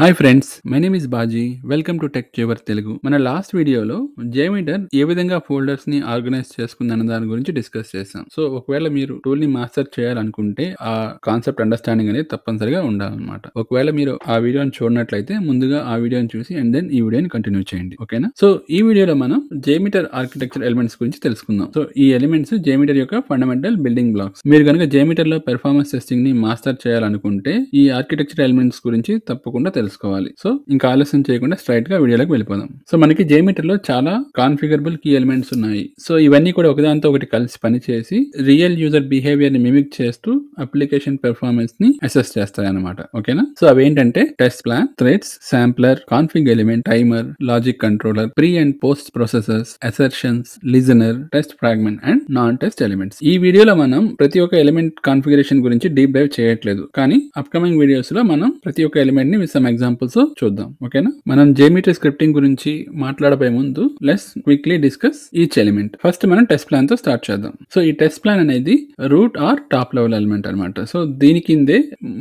hi friends my name is Baji welcome to tech జేవర్ తెలుగు మన last వీడియోలో జేమీటర్ ఏ విధంగా ఫోల్డర్స్ ని ఆర్గనైజ్ చేసుకుందన్న దాని గురించి డిస్కస్ చేసాం సో ఒకవేళ మీరు టూల్ ని మాస్టర్ చేయాలనుకుంటే ఆ కాన్సెప్ట్ అండర్స్టాండింగ్ అనేది తప్పనిసరిగా ఉండాలన్నమాట ఒకవేళ మీరు ఆ వీడియోని చూడనట్లయితే ముందుగా ఆ వీడియోని చూసి అండ్ దెన్ ఈ వీడియోని కంటిన్యూ చేయండి ఓకేనా సో ఈ వీడియోలో మనం జేమీటర్ ఆర్కిటెక్చర్ ఎలిమెంట్స్ గురించి తెలుసుకుందాం సో ఈ ఎలిమెంట్స్ జేమీటర్ యొక్క ఫండమెంటల్ బిల్డింగ్ బ్లాక్స్ మీరు కనుక జేమీటర్ లో పెర్ఫార్మెన్స్ టెస్టింగ్ ని మాస్టర్ చేయాలనుకుంటే ఈ ఆర్కిటెక్చర్ ఎలిమెంట్స్ గురించి తప్పకుండా తెలుసుకోవాలి సో ఇంకా ఆలస్యం చేయకుండా స్ట్రైట్ గా వీడియోలోకి వెళ్ళిపోదాం సో మనకి జేమీటర్ లో చాలా కాన్ఫిగరబుల్ కీ ఎలిమెంట్స్ ఉన్నాయి సో ఇవన్నీ కూడా ఒకదానితో ఒకటి కలిసి పనిచేసి రియల్ యూజర్ బిహేవియర్ ని మిమిక్ చేస్తూ అప్లికేషన్ పెర్ఫార్మెన్స్ ని అసెస్ చేస్తాయి అనమాట ఓకేనా సో ఏంటంటే test plan threads sampler config element timer logic controller pre and post processors assertions listener test fragment and non test elements ఈ వీడియోలో మనం ప్రతి ఒక్క ఎలిమెంట్ కాన్ఫిగరేషన్ గురించి డీప్ డైవ్ చేయట్లేదు కానీ అప్కమింగ్ వీడియోస్ లో మనం ప్రతి ఒక్క ఎలిమెంట్ ని మిస్ ఎగ్జాంపుల్స్ చూద్దాం ఓకేనా మనం జేమీటర్ స్క్రిప్టింగ్ గురించి మాట్లాడబోయే ముందు let's quickly discuss each element first మనం టెస్ట్ ప్లాన్ తో స్టార్ట్ చేద్దాం సో ఈ టెస్ట్ ప్లాన్ అనేది root or top level element అనమాట సో దీని కిందే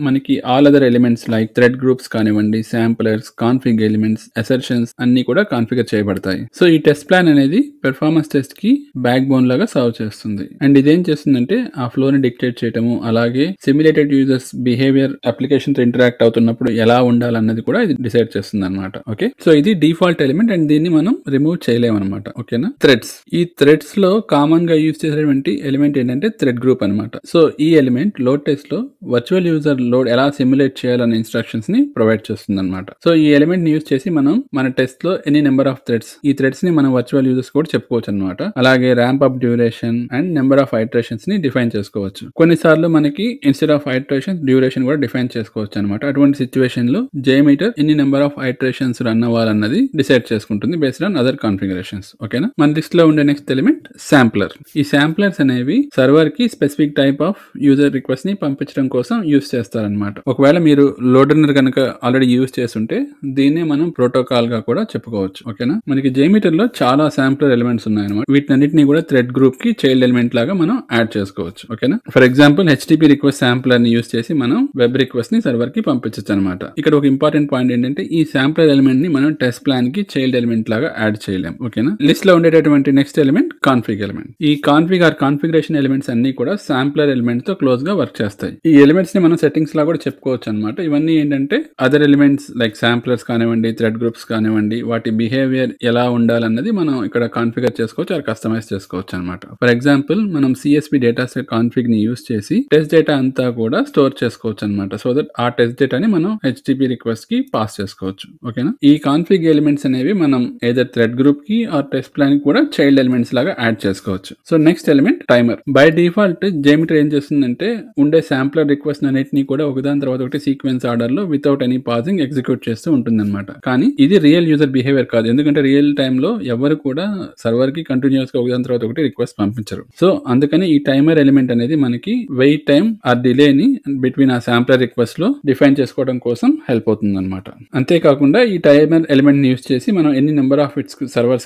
మనకి all other elements like thread groups కానివ్వండి శాంపులర్స్ కాన్ఫిగ్ ఎలిమెంట్స్ అసర్షన్స్ అన్ని కూడా కాన్ఫిగర్ చేయబడతాయి సో ఈ టెస్ట్ ప్లాన్ అనేది పెర్ఫార్మెన్స్ టెస్ట్ కి బ్యాక్ బోన్ లాగా సర్వ్ చేస్తుంది అండ్ ఇదేం చేస్తుందంటే ఆ ఫ్లో ని డిక్టేట్ చేయటము అలాగే సిమ్యులేటెడ్ యూజర్స్ బిహేవియర్ అప్లికేషన్ తో ఇంటరాక్ట్ అవుతున్నప్పుడు ఎలా ఉండాలన్న అన్నది కూడా ఇది డిసైడ్ చేస్తుంది అనమాట ఓకే సో ఇది డిఫాల్ట్ ఎలిమెంట్ అండ్ దీన్ని మనం రిమూవ్ చేయలేము అనమాట ఓకేనా థ్రెడ్స్ ఈ థ్రెడ్స్ లో కామన్ గా యూజ్ చేసేటువంటి ఎలిమెంట్ ఏంటంటే థ్రెడ్ గ్రూప్ అనమాట సో ఈ ఎలిమెంట్ లోడ్ టెస్ట్ లో వర్చువల్ యూజర్ లోడ్ ఎలా సిమ్యులేట్ చేయాలనే ఇన్స్ట్రక్షన్స్ ని ప్రొవైడ్ చేస్తుంది అనమాట సో ఈ ఎలిమెంట్ ని యూజ్ చేసి మనం మన టెస్ట్ లో ఎనీ నెంబర్ ఆఫ్ థ్రెడ్స్ ఈ థ్రెడ్స్ ని మనం వర్చువల్ యూజర్స్ కూడా చెప్పుకోవచ్చు అనమాట అలాగే ramp up duration and number of iterations ని డిఫైన్ చేసుకోవచ్చు కొన్నిసార్లు మనకి ఇన్స్టెడ్ ఆఫ్ హైడ్రేషన్ డ్యూరేషన్ కూడా డిఫైన్ చేసుకోవచ్చు అనమాట అటువంటి సిచ్యువేషన్ లో జేమీటర్ ఎన్ని నెంబర్ ఆఫ్ ఐట్రేషన్స్ రన్ అవ్వాలన్నది డిసైడ్ చేసుకుంటుంది బేస్డ్ ఆన్ అదర్ కాన్ఫిగరేషన్స్ ఓకేనా మన లిస్ట్ లో ఉండే నెక్స్ట్ ఎలిమెంట్ శాంప్లర్ ఈ శాంప్లర్స్ అనేవి సర్వర్ కి specific type of user request ని పంపించడం కోసం యూస్ చేస్తారనమాట ఒకవేళ మీరు లోడర్నర్ కనుక ఆల్రెడీ యూస్ చేస్తుంటే దీన్నే మనం ప్రోటోకాల్ గా కూడా చెప్పుకోవచ్చు ఓకేనా మనకి జేమీటర్ లో చాలా శాంప్లర్ ఎలిమెంట్స్ ఉన్నాయన్నమాట వీటినన్నింటినీ కూడా థ్రెడ్ గ్రూప్ కి చైల్డ్ ఎలిమెంట్ లాగా మనం యాడ్ చేసుకోవచ్చు ఓకేనా for example HTTP request sampler ని యూస్ చేసి మనం వెబ్ రిక్వెస్ట్ ని సర్వర్ కి పంపించచ్చు అనమాట ఇక్కడ ఒక ఇంపార్టెంట్ పాయింట్ ఏంటంటే ఈ శాంప్లర్ ఎలిమెంట్ ని మనం టెస్ట్ ప్లాన్ కి చైల్డ్ ఎలిమెంట్ లాగా యాడ్ చేయలేం ఓకేనా లిస్ట్ లో ఉండేటటువంటి నెక్స్ట్ ఎలిమెంట్ కాన్ఫిగ్ ఎలిమెంట్ ఈ కాన్ఫిగ్ ఆర్ కాన్ఫిగరేషన్ ఎలిమెంట్స్ అన్ని కూడా శాంప్లర్ ఎలిమెంట్ తో క్లోజ్ గా వర్క్ చేస్తాయి ఈ ఎలిమెంట్స్ ని మనం సెట్టింగ్స్ లా కూడా చెప్పుకోవచ్చు అనమాట ఇవన్నీ ఏంటంటే అదర్ ఎలిమెంట్స్ లైక్ శాంప్లర్స్ కానివ్వండి థ్రెడ్ గ్రూప్స్ కానివ్వండి వాటి బిహేవియర్ ఎలా ఉండాలన్నది మనం ఇక్కడ కాన్ఫిగర్ చేసుకోవచ్చు ఆర్ కస్టమైజ్ చేసుకోవచ్చు అనమాట ఫర్ ఎగ్జాంపుల్ మనం సిఎస్పి డేటా సెట్ కాన్ఫిగ్ ని యూస్ చేసి టెస్ట్ డేటా అంతా కూడా స్టోర్ చేసుకోవచ్చు అనమాట సో దట్ ఆ టెస్ట్ డేటాని మనం హెచ్డిపి రిక్వెస్ట్ రిక్వెస్ట్ కి పాస్ చేసుకోవచ్చు ఓకేనా ఈ కాన్ఫిగ్ ఎలిమెంట్స్ అనేవి మనం ఏదర్ థ్రెడ్ గ్రూప్ కి ఆర్ టెస్ట్ ప్లాన్ కి కూడా చైల్డ్ ఎలిమెంట్స్ లాగా యాడ్ చేసుకోవచ్చు so next element timer by default JMeter ఏం చేస్తుందంటే ఉండే శాంప్లర్ రిక్వెస్ట్ అన్నింటినీ కూడా ఒకదాని తర్వాత ఒకటి సీక్వెన్స్ ఆర్డర్ లో వితౌట్ ఎనీ పాజింగ్ ఎగ్జిక్యూట్ చేస్తూ ఉంటుందన్నమాట కానీ ఇది రియల్ యూజర్ బిహేవియర్ కాదు ఎందుకంటే రియల్ లో ఎవరు కూడా సర్వర్ కి కంటిన్యూస్ గా ఒకదాని తర్వాత ఒకటి రిక్వెస్ట్ పంపించరు సో అందుకని ఈ టైమర్ ఎలిమెంట్ అనేది మనకి వెయిట్ టైం ఆ ని బిట్వీన్ ఆ శాంప్లర్ రిక్వెస్ట్ లో డిఫైన్ చేసుకోవడం కోసం హెల్ప్ అవుతుంది అవుతుంది అనమాట అంతేకాకుండా ఈ టైమర్ ఎలిమెంట్ని యూస్ చేసి మనం ఎన్ని నెంబర్ ఆఫ్ ఇట్స్ కి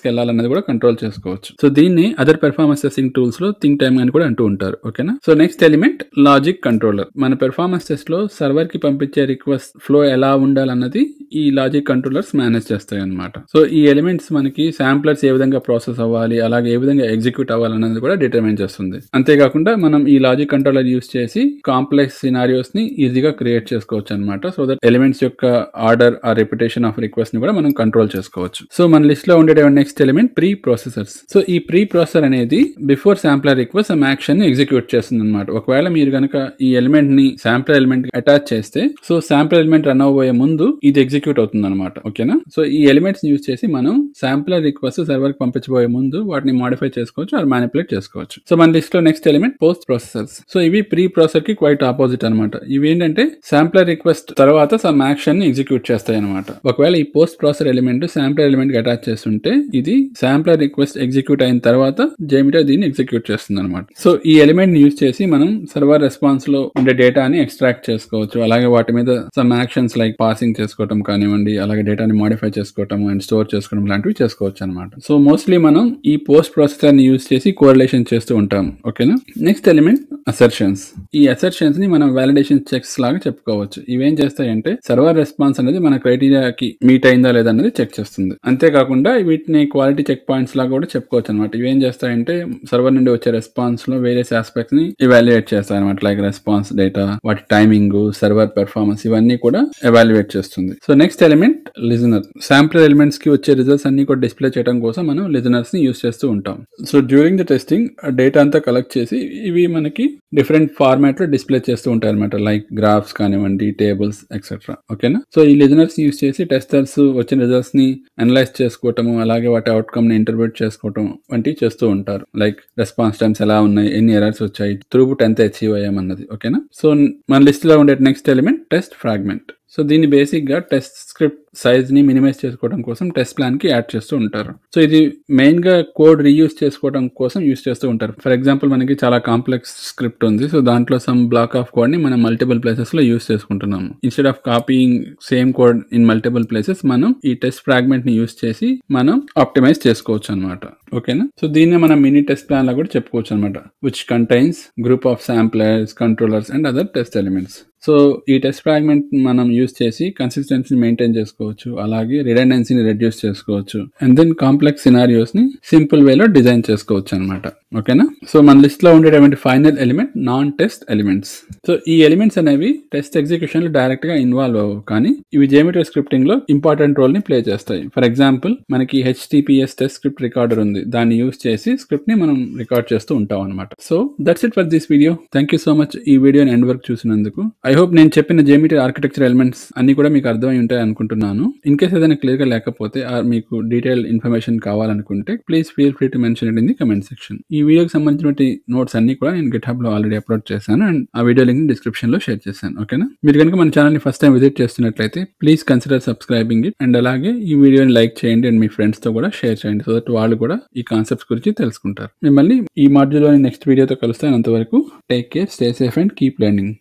వెళ్ళాలన్నది కూడా కంట్రోల్ చేసుకోవచ్చు సో దీన్ని అదర్ పెర్ఫార్మెన్స్ టెస్టింగ్ టూల్స్ లో థింక్ టైమ్ అని కూడా అంటూ ఉంటారు ఓకేనా so next element logic controller మన పెర్ఫార్మెన్స్ టెస్ట్ లో సర్వర్ కి పంపించే రిక్వెస్ట్ ఫ్లో ఎలా ఉండాలన్నది ఈ లాజిక్ కంట్రోలర్స్ మేనేజ్ చేస్తాయి అనమాట సో ఈ ఎలిమెంట్స్ మనకి శాంప్లర్స్ ఏ విధంగా ప్రాసెస్ అవ్వాలి అలాగే ఏ విధంగా ఎగ్జిక్యూట్ అవ్వాలన్నది కూడా డిటర్మైన్ చేస్తుంది అంతేకాకుండా మనం ఈ లాజిక్ కంట్రోలర్ యూస్ చేసి కాంప్లెక్స్ సినారియోస్ ని ఈజీగా క్రియేట్ చేసుకోవచ్చు అనమాట సో దట్ ఎలిమెంట్స్ యొక్క యొక్క ఆర్డర్ ఆ రెప్యుటేషన్ ఆఫ్ రిక్వెస్ట్ ని కూడా మనం కంట్రోల్ చేసుకోవచ్చు సో మన లిస్ట్ లో ఉండే next element pre processors so ఈ ప్రీ ప్రాసెసర్ అనేది బిఫోర్ శాంప్లర్ రిక్వెస్ట్ ఆ యాక్షన్ ఎగ్జిక్యూట్ చేస్తుంది అనమాట ఒకవేళ మీరు కనుక ఈ ఎలిమెంట్ ని శాంప్లర్ ఎలిమెంట్ అటాచ్ చేస్తే సో శాంపుల్ ఎలిమెంట్ రన్ అవబోయే ముందు ఇది ఎగ్జిక్యూట్ అవుతుంది అనమాట ఓకేనా సో ఈ ఎలిమెంట్స్ యూజ్ చేసి మనం శాంప్లర్ రిక్వెస్ట్ సర్వర్ కి పంపించబోయే ముందు వాటిని మాడిఫై చేసుకోవచ్చు ఆర్ మానిపులేట్ చేసుకోవచ్చు సో మన లిస్ట్ లో next element post processors so ఇవి ప్రీ ప్రాసెసర్ కి క్వైట్ ఆపోజిట్ అనమాట ఇవి ఏంటంటే శాంప్లర్ రిక్వెస్ట్ తర్వాత సమ్ యాక్షన్ ని ఎగ్జిక్యూట్ చేస్తాయి అనమాట ఒకవేళ ఈ పోస్ట్ ప్రాసెసర్ ఎలిమెంట్ శాంప్లర్ కి అటాచ్ చేస్తుంటే ఇది శాంప్లర్ రిక్వెస్ట్ ఎగ్జిక్యూట్ అయిన తర్వాత జేమిటర్ దీన్ని ఎగ్జిక్యూట్ చేస్తుంది అనమాట సో ఈ ని యూజ్ చేసి మనం సర్వర్ రెస్పాన్స్ లో ఉండే డేటాని ఎక్స్ట్రాక్ట్ చేసుకోవచ్చు అలాగే వాటి మీద సమ్ యాక్షన్స్ లైక్ పాసింగ్ చేసుకోవటం కానివ్వండి అలాగే డేటాని మాడిఫై చేసుకోవటం అండ్ స్టోర్ చేసుకోవడం లాంటివి చేసుకోవచ్చు అనమాట సో మోస్ట్లీ మనం ఈ పోస్ట్ ప్రాసెసర్ ని యూజ్ చేసి కోరిలేషన్ చేస్తూ ఉంటాం ఓకేనా నెక్స్ట్ ఎలిమెంట్ అసర్షన్స్ ఈ అసర్షన్స్ ని మనం వాలిడేషన్ చెక్స్ లాగా చెప్పుకోవచ్చు ఇవేం చేస్తాయంటే సర్వర్ రెస్పాన్స్ అనేది మన క్రైటీరియాకి మీట్ అయిందా లేదా అనేది చెక్ చేస్తుంది అంతేకాకుండా వీటిని క్వాలిటీ చెక్ పాయింట్స్ లాగా కూడా చెప్పుకోవచ్చు అనమాట ఇవేం చేస్తాయంటే సర్వర్ నుండి వచ్చే రెస్పాన్స్ లో వేరియస్ ఆస్పెక్ట్స్ ని ఇవాల్యుయేట్ చేస్తాయి అనమాట లైక్ రెస్పాన్స్ డేటా వాటి టైమింగ్ సర్వర్ పెర్ఫార్మెన్స్ ఇవన్నీ కూడా ఎవాల్యుయేట్ చేస్తుంది so next element listener sample elements కి వచ్చే రిజల్ట్స్ అన్ని కూడా డిస్ప్లే చేయడం కోసం మనం లిజనర్స్ ని యూస్ చేస్తూ ఉంటాం so during the testing data అంతా కలెక్ట్ చేసి ఇవి మనకి డిఫరెంట్ ఫార్మాట్లో డిస్ప్లే చేస్తూ అనమాట లైక్ గ్రాఫ్స్ కానివ్వండి టేబుల్స్ ఎక్సెట్రా ఓకేనా సో ఈ లిజనర్స్ యూస్ చేసి టెస్టర్స్ వచ్చిన రిజల్ట్స్ని అనలైజ్ చేసుకోవటము అలాగే వాటి ని ఇంటర్ప్రిట్ చేసుకోవటం వంటివి చేస్తూ ఉంటారు లైక్ రెస్పాన్స్ టైమ్స్ ఎలా ఉన్నాయి ఎన్ని ఎరర్స్ వచ్చాయి త్రూపు ఎంత అచీవ్ అయ్యామన్నది ఓకేనా సో మన లిస్ట్లో ఉండే next element test fragment so దీన్ని బేసిక్గా టెస్ట్ స్క్రిప్ట్ సైజ్ని మినిమైజ్ చేసుకోవడం కోసం టెస్ట్ ప్లాన్కి యాడ్ చేస్తూ ఉంటారు సో ఇది మెయిన్గా కోడ్ రీయూజ్ చేసుకోవడం కోసం యూస్ చేస్తూ ఉంటారు ఫర్ ఎగ్జాంపుల్ మనకి చాలా కాంప్లెక్స్ స్క్రిప్ట్ ఉంది సో దాంట్లో సమ్ బ్లాక్ ఆఫ్ కోడ్ని మనం మల్టిపుల్ ప్లేసెస్లో యూస్ చేసుకుంటున్నాము instead of copying same code in multiple places మనం ఈ టెస్ట్ ఫ్రాగ్మెంట్ని యూస్ చేసి మనం ఆప్టిమైజ్ చేసుకోవచ్చు అనమాట ఓకేనా సో దీన్నే మనం మినీ టెస్ట్ ప్లాన్లో కూడా చెప్పుకోవచ్చు అనమాట which contains group of samplers controllers and other test elements so ఈ టెస్ట్ ఫ్రాగ్మెంట్ మనం యూస్ చేసి కన్సిస్టెన్సీ మెయింటైన్ చేసుకోవచ్చు అలాగే రిడెండెన్సీని రెడ్యూస్ చేసుకోవచ్చు అండ్ దెన్ కాంప్లెక్స్ సినారియోస్ ని సింపుల్ వేలో డిజైన్ చేసుకోవచ్చు అనమాట ఓకేనా సో మన లిస్ట్ లో ఉండేటువంటి final element non test elements so ఈ ఎలిమెంట్స్ అనేవి టెస్ట్ ఎగ్జిక్యూషన్ లో డైరెక్ట్ గా ఇన్వాల్వ్ అవ్వవు కానీ ఇవి జేమిటర్ స్క్రిప్టింగ్ లో ఇంపార్టెంట్ రోల్ ని ప్లే చేస్తాయి ఫర్ ఎగ్జాంపుల్ మనకి హెచ్టిపిఎస్ టెస్ట్ స్క్రిప్ట్ రికార్డర్ ఉంది దాన్ని యూస్ చేసి స్క్రిప్ట్ ని మనం రికార్డ్ చేస్తూ ఉంటాం అనమాట so that's it for this video thank you so much ఈ వీడియోని ఎండ్ వరకు చూసినందుకు ఐ హోప్ నేను చెప్పిన జేమిటర్ ఆర్కిటెక్చర్ ఎలిమెంట్స్ అన్ని కూడా మీకు అర్థమై ఉంటాయి అనుకుంటున్నాను ఇన్ కేస్ ఏదైనా క్లియర్గా లేకపోతే ఆర్ మీకు డీటెయిల్ ఇన్ఫర్మేషన్ కావాలనుకుంటే please feel free to mention it in the comment section ఈ వీడియోకి సంబంధించిన నోట్స్ అన్ని కూడా నేను గిట్ లో ఆల్రెడీ అప్లోడ్ చేశాను అండ్ ఆ వీడియో లింక్ డిస్క్రిప్షన్ లో షేర్ చేశాను ఓకేనా మీరు కనుక మన ని ఫస్ట్ టైం విజిట్ చేస్తున్నట్లయితే please consider subscribing it and అలాగే ఈ వీడియోని లైక్ చేయండి అండ్ మీ ఫ్రెండ్స్ తో కూడా షేర్ చేయండి సో దట్ వాళ్ళు కూడా ఈ కాన్సెప్ట్స్ గురించి తెలుసుకుంటారు మిమ్మల్ని ఈ మాడ్యూల్లోని నెక్స్ట్ వీడియోతో కలుస్తాను అంతవరకు take care stay safe and keep learning